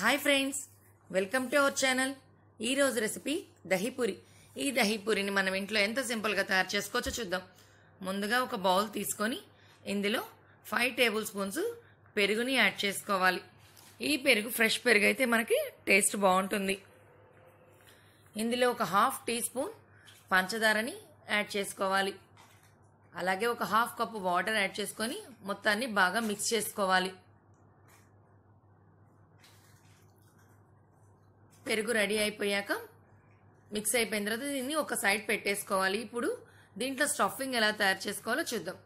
hi friends welcome to our channel ఈరోజు recipe dahi puri ఈ దహీపూరిని మనం ఇంట్లో ఎంత సింపుల్గా తయారు చేసుకోవచ్చో చూద్దాం ముందుగా ఒక బౌల్ తీసుకొని ఇందులో ఫైవ్ టేబుల్ స్పూన్స్ పెరుగుని యాడ్ చేసుకోవాలి ఈ పెరుగు ఫ్రెష్ పెరుగు అయితే మనకి టేస్ట్ బాగుంటుంది ఇందులో ఒక హాఫ్ టీ స్పూన్ పంచదారని యాడ్ చేసుకోవాలి అలాగే ఒక హాఫ్ కప్పు వాటర్ యాడ్ చేసుకొని మొత్తాన్ని బాగా మిక్స్ చేసుకోవాలి పెరుగు రెడీ అయిపోయాక మిక్స్ అయిపోయిన తర్వాత దీన్ని ఒక సైడ్ పెట్టేసుకోవాలి ఇప్పుడు దీంట్లో స్టఫింగ్ ఎలా తయారు చేసుకోవాలో చూద్దాం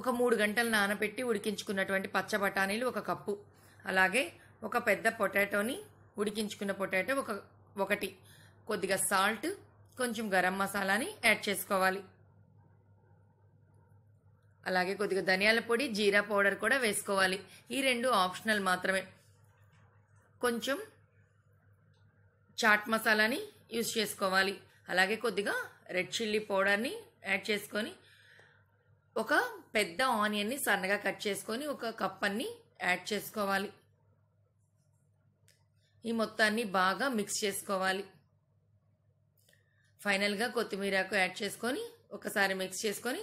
ఒక మూడు గంటలు నానబెట్టి ఉడికించుకున్నటువంటి పచ్చ బఠానీలు ఒక కప్పు అలాగే ఒక పెద్ద పొటాటోని ఉడికించుకున్న పొటాటో ఒక ఒకటి కొద్దిగా సాల్ట్ కొంచెం గరం మసాలాని యాడ్ చేసుకోవాలి అలాగే కొద్దిగా ధనియాల పొడి జీరా పౌడర్ కూడా వేసుకోవాలి ఈ రెండు ఆప్షనల్ మాత్రమే కొంచెం చాట్ మసాలాని యూజ్ చేసుకోవాలి అలాగే కొద్దిగా రెడ్ చిల్లీ పౌడర్ని యాడ్ చేసుకొని ఒక పెద్ద ఆనియన్ని సన్నగా కట్ చేసుకొని ఒక కప్పన్ని యాడ్ చేసుకోవాలి ఈ మొత్తాన్ని బాగా మిక్స్ చేసుకోవాలి ఫైనల్గా కొత్తిమీరకు యాడ్ చేసుకొని ఒకసారి మిక్స్ చేసుకొని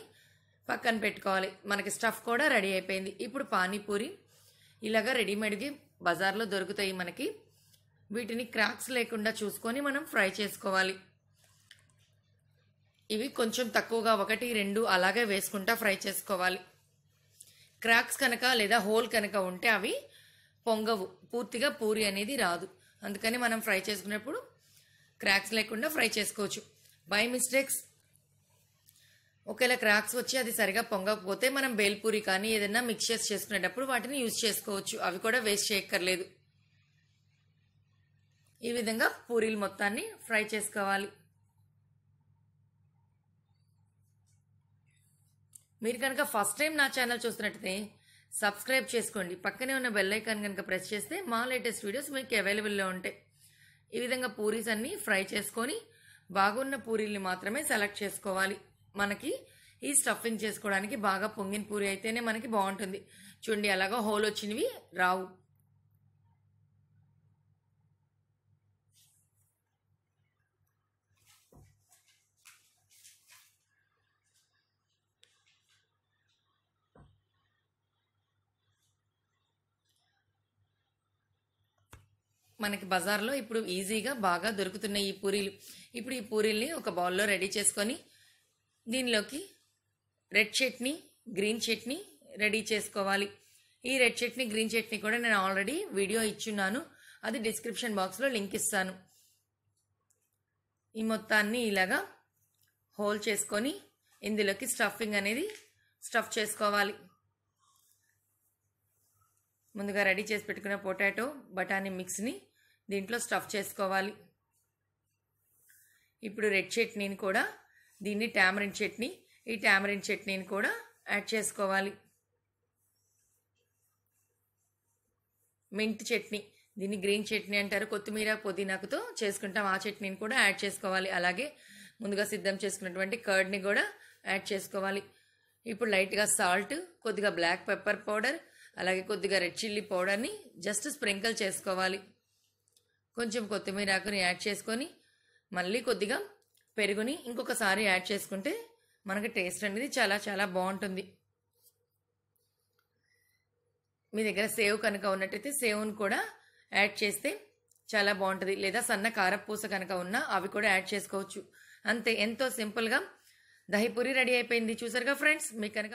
పక్కన పెట్టుకోవాలి మనకి స్టఫ్ కూడా రెడీ అయిపోయింది ఇప్పుడు పానీపూరి ఇలాగా రెడీమేడ్గా బజార్లో దొరుకుతాయి మనకి వీటిని క్రాక్స్ లేకుండా చూసుకొని మనం ఫ్రై చేసుకోవాలి ఇవి కొంచెం తక్కువగా ఒకటి రెండు అలాగే వేసుకుంటా ఫ్రై చేసుకోవాలి క్రాక్స్ కనుక లేదా హోల్ కనుక ఉంటే అవి పొంగవు పూర్తిగా పూరి అనేది రాదు అందుకని మనం ఫ్రై చేసుకునేప్పుడు క్రాక్స్ లేకుండా ఫ్రై చేసుకోవచ్చు బై మిస్టేక్స్ ఒకవేళ క్రాక్స్ వచ్చి అది సరిగా పొంగకపోతే మనం బేల్పూరి కానీ ఏదైనా మిక్చర్స్ చేసుకునేటప్పుడు వాటిని యూజ్ చేసుకోవచ్చు అవి కూడా వేస్ట్ చేయక్కర్లేదు ఈ విధంగా పూరీలు మొత్తాన్ని ఫ్రై చేసుకోవాలి మీరు కనుక ఫస్ట్ టైం నా ఛానల్ చూస్తున్నట్టే సబ్స్క్రైబ్ చేసుకోండి పక్కనే ఉన్న బెల్ ఐకాన్ కనుక ప్రెస్ చేస్తే మా లేటెస్ట్ వీడియోస్ మీకు అవైలబుల్లో ఉంటాయి ఈ విధంగా పూరీస్ అన్నీ ఫ్రై చేసుకొని బాగున్న పూరీల్ని మాత్రమే సెలెక్ట్ చేసుకోవాలి మనకి ఈ స్టఫింగ్ చేసుకోవడానికి బాగా పొంగిన పూరి అయితేనే మనకి బాగుంటుంది చూడండి అలాగా హోల్ వచ్చినవి రావు మనకి బజార్లో ఇప్పుడు ఈజీగా బాగా దొరుకుతున్నాయి ఈ పూరీలు ఇప్పుడు ఈ పూరీల్ని ఒక బౌల్లో రెడీ చేసుకొని దీనిలోకి red chutney green chutney ready చేసుకోవాలి ఈ రెడ్ చట్నీ గ్రీన్ చట్నీ కూడా నేను ఆల్రెడీ వీడియో ఇచ్చున్నాను అది డిస్క్రిప్షన్ బాక్స్లో లింక్ ఇస్తాను ఈ మొత్తాన్ని ఇలాగా హోల్ చేసుకొని ఇందులోకి స్టఫింగ్ అనేది స్టఫ్ చేసుకోవాలి ముందుగా రెడీ చేసి పెట్టుకున్న పొటాటో బఠానీ మిక్స్ని దీంట్లో స్టఫ్ చేసుకోవాలి ఇప్పుడు రెడ్ చట్నీని కూడా దీన్ని ట్యామరిన్ చట్నీ ఈ ట్యామరిన్ చట్నీని కూడా యాడ్ చేసుకోవాలి మింట్ చట్నీ దీన్ని గ్రీన్ చట్నీ అంటారు కొత్తిమీర పుదీనాకుతో చేసుకుంటాం ఆ చట్నీని కూడా యాడ్ చేసుకోవాలి అలాగే ముందుగా సిద్ధం చేసుకున్నటువంటి కర్డ్ని కూడా యాడ్ చేసుకోవాలి ఇప్పుడు లైట్గా సాల్ట్ కొద్దిగా బ్లాక్ పెప్పర్ పౌడర్ అలాగే కొద్దిగా రెడ్ చిల్లీ పౌడర్ని జస్ట్ స్ప్రింకిల్ చేసుకోవాలి కొంచెం కొత్తిమీర ఆకుని యాడ్ చేసుకొని మళ్ళీ కొద్దిగా పెరుగుని ఇంకొకసారి యాడ్ చేసుకుంటే మనకి టేస్ట్ అనేది చాలా చాలా బాగుంటుంది మీ దగ్గర సేవ్ కనుక ఉన్నట్టయితే సేవ్ను కూడా యాడ్ చేస్తే చాలా బాగుంటుంది లేదా సన్న కారపూస కనుక ఉన్నా అవి కూడా యాడ్ చేసుకోవచ్చు అంతే ఎంతో సింపుల్గా దహిపూరి రెడీ అయిపోయింది చూసారుగా ఫ్రెండ్స్ మీకు కనుక